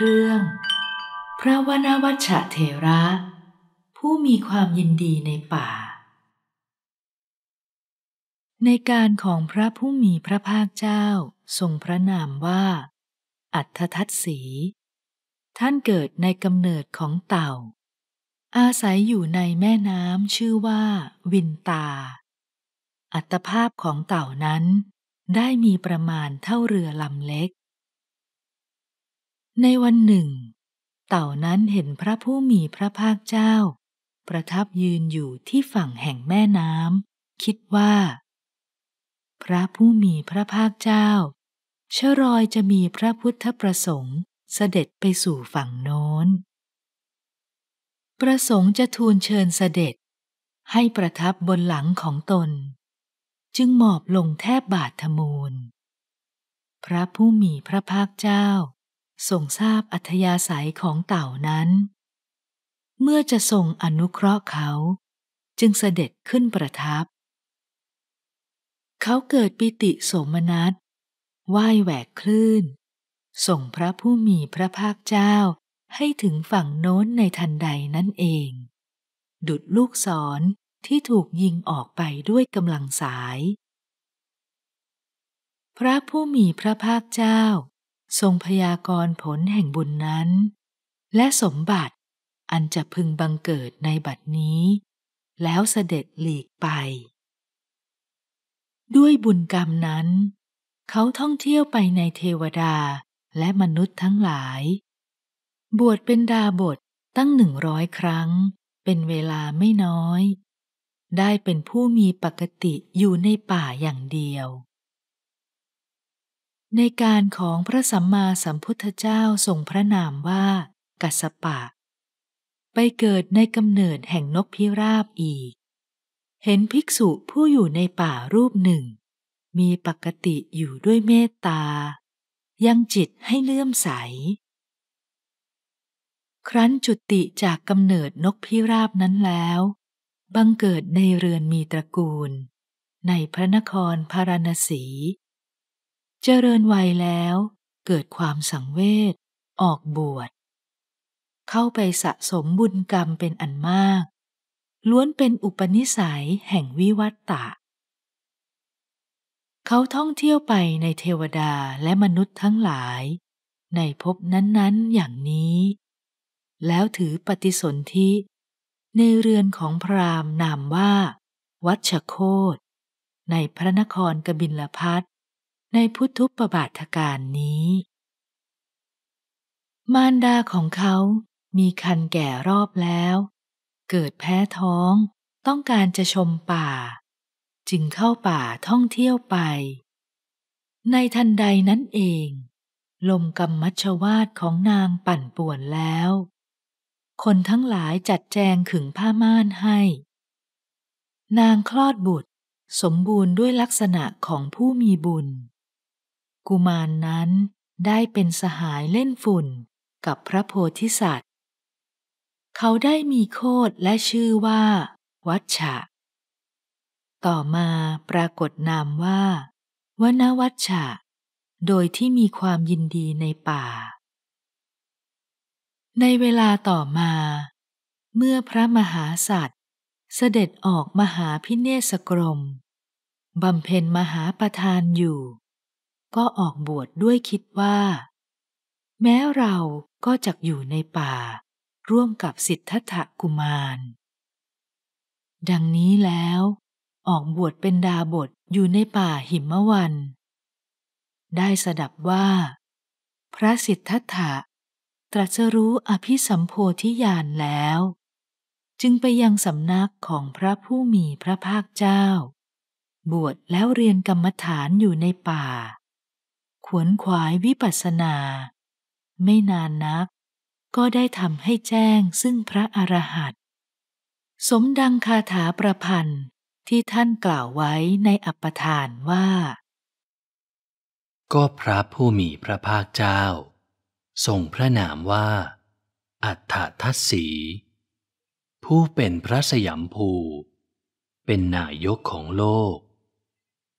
เรื่อง พระวนวัชเถระ ผู้มีความยินดีในป่า ในการของพระผู้มีพระภาคเจ้าทรงพระนามว่า อัฏฐทัตสี ท่านเกิดในกำเนิดของเต่า อาศัยอยู่ในแม่น้ำชื่อว่าวินตา อัตภาพของเต่านั้นได้มีประมาณเท่าเรือลำเล็กในวันหนึ่งเต่านั้นเห็นพระผู้มีพระภาคเจ้า ประทับยืนอยู่ที่ฝั่งแห่งแม่น้ำคิดว่า พระผู้มีพระภาคเจ้าเชรอยจะมีพระพุทธประสงค์เสด็จไปสู่ฝั่งโน้นประสงค์จะทูลเชิญเสด็จ ให้ประทับบนหลังของตน จึงหมอบลงแทบบาทมูล พระผู้มีพระภาคเจ้าทรงทราบอัธยาศัยของเต่านั้น เมื่อจะทรงอนุเคราะห์เขา จึงเสด็จขึ้นประทับ เขาเกิดปิติสมนัสไหวแหวกคลื่น ส่งพระผู้มีพระภาคเจ้าให้ถึงฝั่งโน้นในทันใดนั่นเอง ดุดลูกศรที่ถูกยิงออกไปด้วยกำลังสาย พระผู้มีพระภาคเจ้าทรงพยากรณ์ผลแห่งบุญนั้น และสมบัติอันจะพึงบังเกิดในบัดนี้ แล้วเสด็จหลีกไป ด้วยบุญกรรมนั้น เขาท่องเที่ยวไปในเทวดาและมนุษย์ทั้งหลาย บวชเป็นดาบทตั้งหนึ่งร้อยครั้ง เป็นเวลาไม่น้อย ได้เป็นผู้มีปกติอยู่ในป่าอย่างเดียวในการของพระสัมมาสัมพุทธเจ้าทรงพระนามว่ากัสปะ ไปเกิดในกำเนิดแห่งนกพิราบอีก เห็นภิกษุผู้อยู่ในป่ารูปหนึ่ง มีปกติอยู่ด้วยเมตตา ยังจิตให้เลื่อมใส ครั้นจุติจากกำเนิดนกพิราบนั้นแล้ว บังเกิดในเรือนมีตระกูล ในพระนครพารณสีเจริญวัยแล้วเกิดความสังเวชออกบวชเข้าไปสะสมบุญกรรมเป็นอันมาก ล้วนเป็นอุปนิสัยแห่งวิวัตตะ เขาท่องเที่ยวไปในเทวดาและมนุษย์ทั้งหลาย ในภพนั้น ๆอย่างนี้ แล้วถือปฏิสนธิ ในเรือนของพราหมณ์นามว่า วัชโคต ในพระนครกบิลพัทในพุทธุปบาทการนี้ มารดาของเขามีคันแก่รอบแล้ว เกิดแพ้ท้องต้องการจะชมป่า จึงเข้าป่าท่องเที่ยวไป ในทันใดนั้นเอง ลมกรรมัชวาดของนางปั่นป่วนแล้ว คนทั้งหลายจัดแจงขึงผ้าม่านให้ นางคลอดบุตรสมบูรณ์ด้วยลักษณะของผู้มีบุญกุมารนนั้นได้เป็นสหายเล่นฝุ่นกับพระโพธิสัตว์ เขาได้มีโคดและชื่อว่าวัชชะ ต่อมาปรากฏนามว่าวนวัชชะ โดยที่มีความยินดีในป่า ในเวลาต่อมา เมื่อพระมหาสัตว์ เสด็จออกมหาพิเนสกรม บำเพ็ญมหาประทานอยู่ก็ออกบวชดด้วยคิดว่าแม้เราก็จะอยู่ในป่าร่วมกับสิทธัตถกุมาร ดังนี้แล้วออกบวชเป็นดาบทอยู่ในป่าหิมวัน ได้สดับว่า พระสิทธัตถะตรัสรู้อภิสัมโพธิญาณแล้ว จึงไปยังสำนักของพระผู้มีพระภาคเจ้า บวชแล้วเรียนกรรมฐานอยู่ในป่าขวนขวายวิปัสสนา ไม่นานนัก ก็ได้ทำให้แจ้งซึ่งพระอรหันต์สมดังคาถาประพันธ์ที่ท่านกล่าวไว้ในอัปปทานว่า ก็พระผู้มีพระภาคเจ้าทรงพระนามว่า อัฏฐทัศสี ผู้เป็นพระสยามภู เป็นนายกของโลก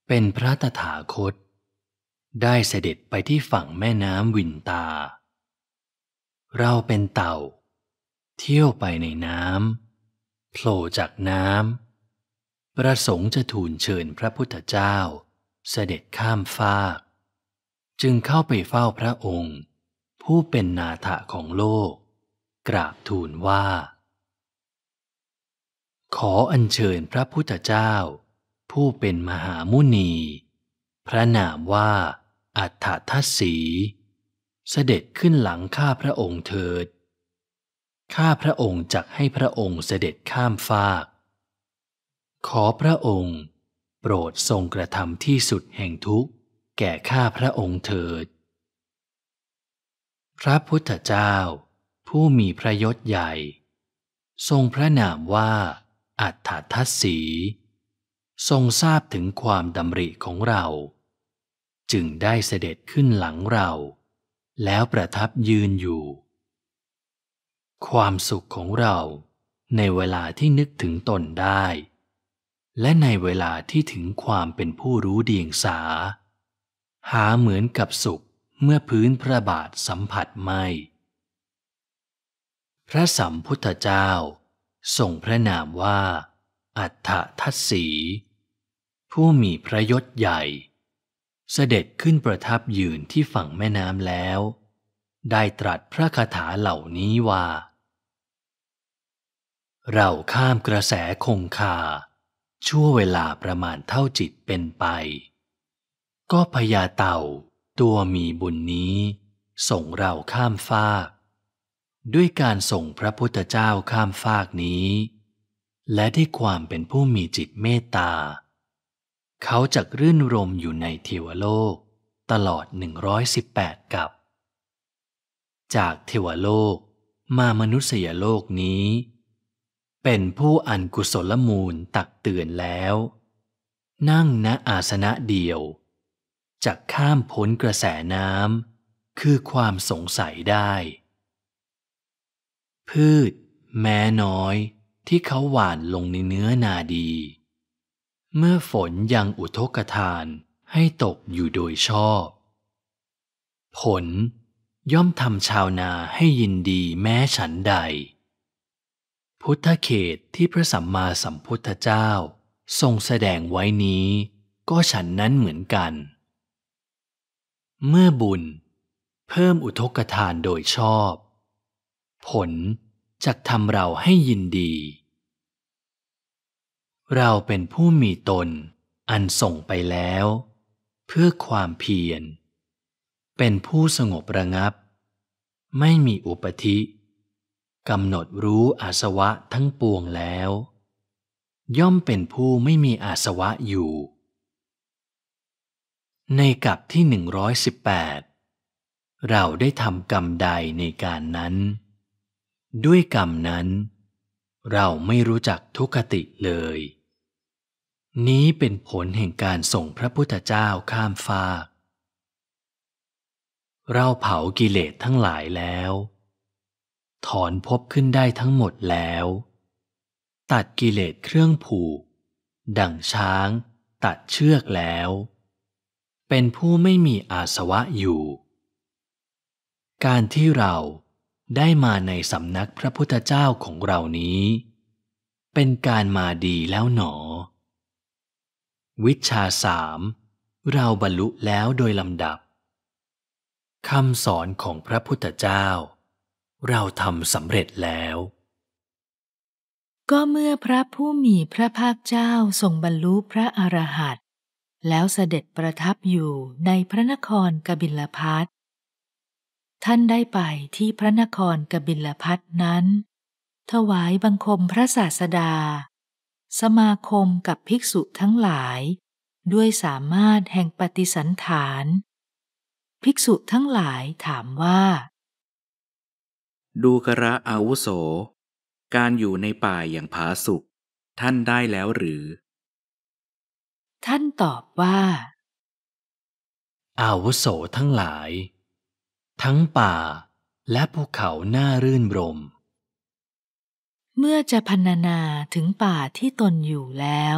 เป็นพระตถาคตได้เสด็จไปที่ฝั่งแม่น้ำวินตา เราเป็นเต่า เที่ยวไปในน้ำโผล่จากน้ำ ประสงค์จะทูลเชิญพระพุทธเจ้า เสด็จข้ามฟาก จึงเข้าไปเฝ้าพระองค์ ผู้เป็นนาถะของโลก กราบทูลว่า ขออัญเชิญพระพุทธเจ้า ผู้เป็นมหามุนี พระนามว่าอัฏฐทัศสี เสด็จขึ้นหลังข้าพระองค์เถิด ข้าพระองค์จักให้พระองค์เสด็จข้ามฟาก ขอพระองค์ โปรดทรงกระทำที่สุดแห่งทุกข์ แก่ข้าพระองค์เถิด พระพุทธเจ้าผู้มีพระยศใหญ่ ทรงพระนามว่า อัฏฐทัศสีทรงทราบถึงความดำริของเราจึงได้เสด็จขึ้นหลังเรา แล้วประทับยืนอยู่ ความสุขของเราในเวลาที่นึกถึงตนได้ และในเวลาที่ถึงความเป็นผู้รู้เดียงสา หาเหมือนกับสุขเมื่อพื้นพระบาทสัมผัสไม่ พระสัมพุทธเจ้า ส่งพระนามว่า อัฏฐทัศสี ผู้มีพระยศใหญ่เสด็จขึ้นประทับยืนที่ฝั่งแม่น้ำแล้ว ได้ตรัสพระคาถาเหล่านี้ว่า เราข้ามกระแสคงคา ชั่วเวลาประมาณเท่าจิตเป็นไป ก็พญาเต่าตัวมีบุญนี้ ส่งเราข้ามฟาก ด้วยการส่งพระพุทธเจ้าข้ามฟากนี้ และด้วยความเป็นผู้มีจิตเมตตาเขาจะรื่นรมอยู่ในเทวโลกตลอด 118กับ จากเทวโลกมามนุษยโลกนี้ เป็นผู้อันกุศลมูลตักเตือนแล้ว นั่งณอาสนะเดียว จากข้ามพ้นกระแสน้ำคือความสงสัยได้ พืชแม้น้อยที่เขาหว่านลงในเนื้อนาดีเมื่อฝนยังอุทกทานให้ตกอยู่โดยชอบ ผลย่อมทำชาวนาให้ยินดีแม้ฉันใด พุทธเขตที่พระสัมมาสัมพุทธเจ้าทรงแสดงไว้นี้ก็ฉันนั้นเหมือนกัน เมื่อบุญเพิ่มอุทกทานโดยชอบ ผลจะทำเราให้ยินดีเราเป็นผู้มีตนอันส่งไปแล้ว เพื่อความเพียรเป็นผู้สงบระงับ ไม่มีอุปธิ กำหนดรู้อาสวะทั้งปวงแล้ว ย่อมเป็นผู้ไม่มีอาสวะอยู่ ในกับที่ 118 เราได้ทำกรรมใดในการนั้น ด้วยกรรมนั้น เราไม่รู้จักทุกขติเลยนี้เป็นผลแห่งการส่งพระพุทธเจ้าข้ามฟากเราเผากิเลสทั้งหลายแล้ว ถอนพบขึ้นได้ทั้งหมดแล้ว ตัดกิเลสเครื่องผูกดั่งช้าง ตัดเชือกแล้ว เป็นผู้ไม่มีอาสวะอยู่ การที่เราได้มาในสำนักพระพุทธเจ้าของเรานี้ เป็นการมาดีแล้วหนอวิชาสามเราบรรลุแล้วโดยลำดับ คำสอนของพระพุทธเจ้า เราทำสำเร็จแล้ว ก็เมื่อพระผู้มีพระภาคเจ้าทรงบรรลุพระอรหันต์แล้วเสด็จประทับอยู่ในพระนครกบิลพัทท่านได้ไปที่พระนครกบิลพัทนั้น ถวายบังคมพระศาสดาสมาคมกับภิกษุทั้งหลาย ด้วยสามารถแห่งปฏิสันฐาน ภิกษุทั้งหลายถามว่า ดูกระอาวุโส การอยู่ในป่าอย่างผาสุก ท่านได้แล้วหรือ ท่านตอบว่า อาวุโสทั้งหลาย ทั้งป่าและภูเขาหน้ารื่นรมย์เมื่อจะพันนาถึงป่าที่ตนอยู่แล้ว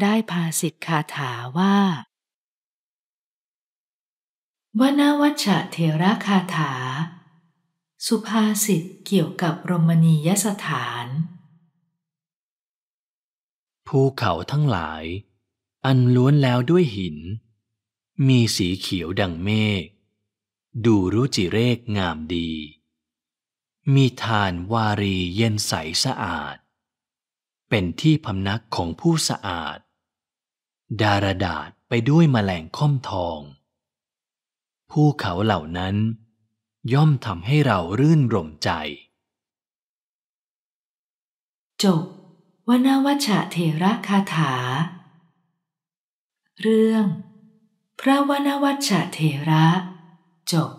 ได้พาสิทธคาถาว่า วนาวัชเถระคาถา สุภาษิตเกี่ยวกับรมณียสถาน ภูเขาทั้งหลาย อันล้วนแล้วด้วยหิน มีสีเขียวดังเมฆดูรู้จิเรกงามดีมีทานวารีเย็นใสสะอาด เป็นที่พำนักของผู้สะอาด ดารดาษไปด้วยมแมลงค่อมทอง ผู้เขาเหล่านั้น ย่อมทำให้เรารื่นรมใจจบวนาวชะเทระคาถา เรื่องพระวนาวชะเทระจบ